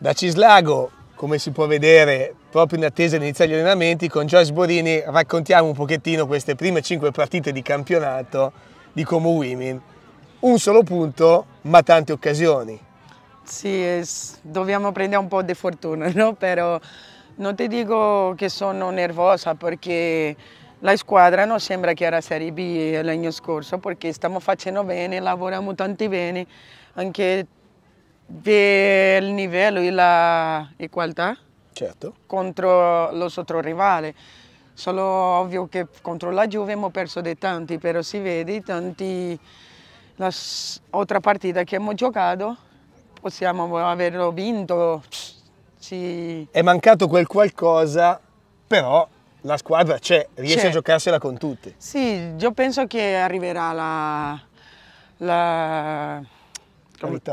Da Cislago, come si può vedere, proprio in attesa di iniziare gli allenamenti, con Joyce Borini raccontiamo un pochettino queste prime 5 partite di campionato di Como Women. Un solo punto, ma tante occasioni. Sì, dobbiamo prendere un po' di fortuna, no? però non ti dico che sono nervosa perché la squadra non sembra che era Serie B l'anno scorso perché stiamo facendo bene, lavoriamo tanti bene, anche del livello e la equalità certo. contro lo altri rivali. Solo ovvio che contro la Juve abbiamo perso dei tanti, però si vede tanti l'altra partita che abbiamo giocato possiamo averlo vinto. Sì. È mancato quel qualcosa, però la squadra c'è, riesce a giocarsela con tutti. Sì, io penso che arriverà la, la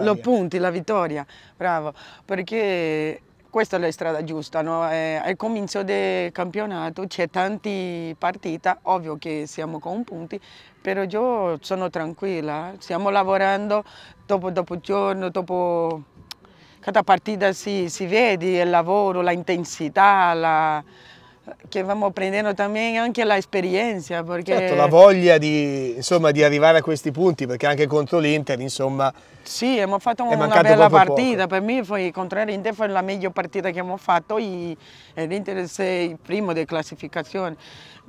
lo punti, la vittoria, bravo, perché questa è la strada giusta, no? Eh, al comincio del campionato c'è tante partite, ovvio che siamo con punti, però io sono tranquilla, stiamo lavorando dopo, dopo giorno, dopo cada partita si, si vede il lavoro, l'intensità, la che vamo prendendo también anche l'esperienza. Perché... Certo, la voglia di, insomma, di, arrivare a questi punti, perché anche contro l'Inter, insomma... Sì, abbiamo fatto una bella partita, poco. per me foi, contro l'Inter fu la miglior partita che abbiamo fatto e eh, l'Inter è il primo di classificazione.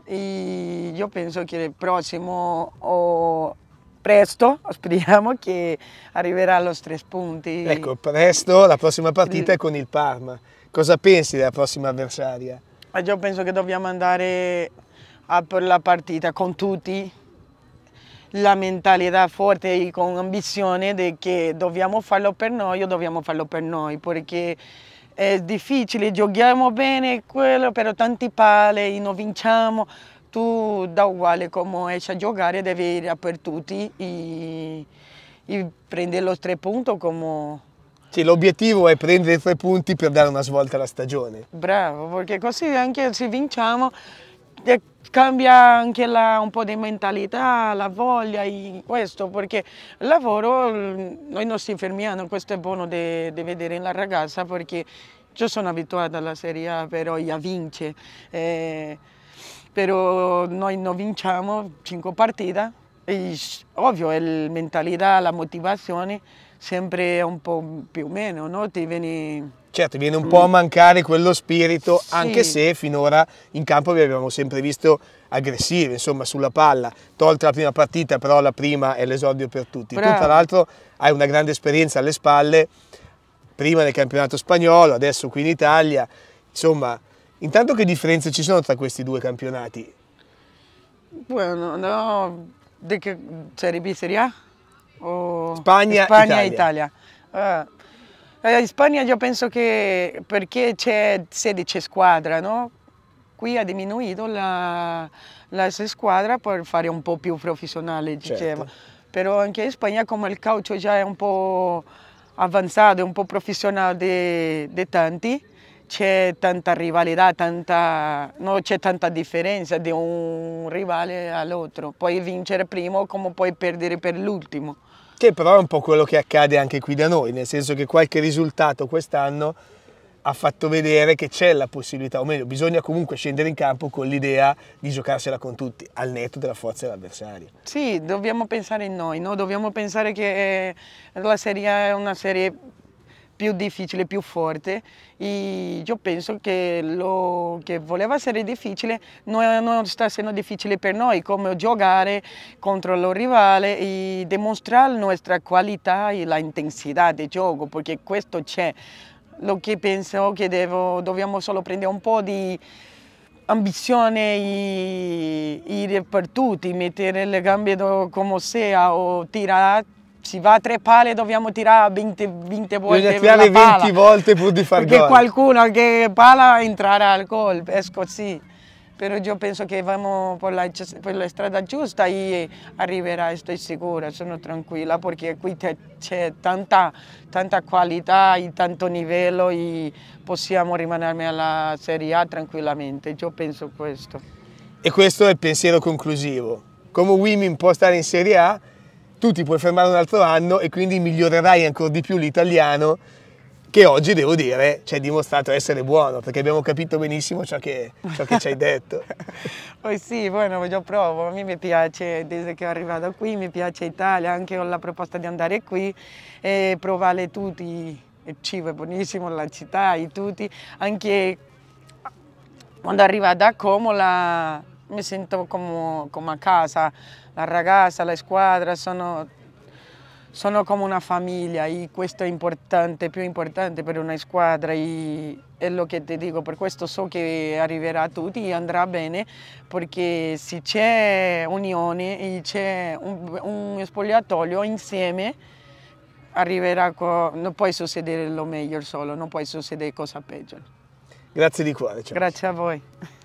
E io penso che il prossimo... o presto, speriamo che arriverà allo tre punti. Ecco, presto la prossima partita è con il Parma. Cosa pensi della prossima avversaria? Eh, Io penso che dobbiamo andare per la partita con tutti, la mentalità forte e con ambizione che dobbiamo farlo per noi o dobbiamo farlo per noi, perché è difficile, giochiamo bene quello, però tanti pali, non vinciamo, tu da uguale come esci a giocare devi andare per tutti e, e prendere lo tre punti come cioè, l'obiettivo è prendere i tre punti per dare una svolta alla stagione. Bravo, perché così anche se vinciamo eh, cambia anche la, un po' di mentalità, la voglia in questo, perché il lavoro mm, noi non ci fermiamo, questo è buono di vedere la ragazza perché io sono abituata alla Serie A, però io vince, eh, però noi non vinciamo 5 partite, ovvio è la mentalità, la motivazione, sempre un po' più o meno, no? Ti vieni... Certo, viene un mm. po' a mancare quello spirito, sì. anche se finora in campo vi abbiamo sempre visto aggressivi, insomma, sulla palla. Tolta la prima partita, però la prima è l'esordio per tutti. Bravo. Tu, tra l'altro, hai una grande esperienza alle spalle, prima nel campionato spagnolo, adesso qui in Italia. Insomma, intanto che differenze ci sono tra questi due campionati? Bueno, no, di che Serie B, Serie A? Spagna, Spagna Italia. Italia. Uh, in Spagna io penso che perché c'è 16 squadre, no? Qui ha diminuito la, la squadra per fare un po' più professionale, diceva. Certo. Però anche in Spagna come il calcio già è un po' avanzato, è un po' professionale di tanti, c'è tanta rivalità, tanta, no, c'è tanta differenza di un rivale all'altro. Puoi vincere primo come puoi perdere per l'ultimo che però è un po' quello che accade anche qui da noi, nel senso che qualche risultato quest'anno ha fatto vedere che c'è la possibilità, o meglio, bisogna comunque scendere in campo con l'idea di giocarsela con tutti, al netto della forza dell'avversario. Sì, dobbiamo pensare in noi, no? dobbiamo pensare che eh, la Serie A è una serie più difficile, più forte e io penso che lo che voleva essere difficile non, non sta essendo difficile per noi, come giocare contro il rivale e dimostrare la nostra qualità e l'intensità di gioco, perché questo c'è. Lo che penso che devo, dobbiamo solo prendere un po' di ambizione e, e per tutti, mettere le gambe come sia o tirare si va a tre pale dobbiamo tirare 20, 20 volte Bisogna tirare 20 volte pur di far Perché gol. qualcuno che pala entrare al gol, è così. Però io penso che andiamo per, per la, strada giusta e arriverà, sto sicura, sono tranquilla perché qui c'è tanta, tanta, qualità e tanto livello e possiamo rimanere alla Serie A tranquillamente, io penso questo. E questo è il pensiero conclusivo. Come Wim può stare in Serie A, tu ti puoi fermare un altro anno e quindi migliorerai ancora di più l'italiano che oggi devo dire ci hai dimostrato essere buono perché abbiamo capito benissimo ciò che, ciò che ci hai detto. poi sì, bueno, io provo, a me piace, desde che sono arrivato qui mi piace Italia, anche ho la proposta di andare qui e provare tutti, il cibo è buonissimo, la città, i tutti, anche quando arrivata da Como la mi sento come, come, a casa, la ragazza, la squadra, sono, sono, come una famiglia e questo è importante, più importante per una squadra e è lo che ti dico, per questo so che arriverà a tutti e andrà bene perché se c'è unione e c'è un, un spogliatoio insieme arriverà, non può succedere lo meglio solo, non può succedere cosa peggio. Grazie di cuore. Ciao. Grazie a voi.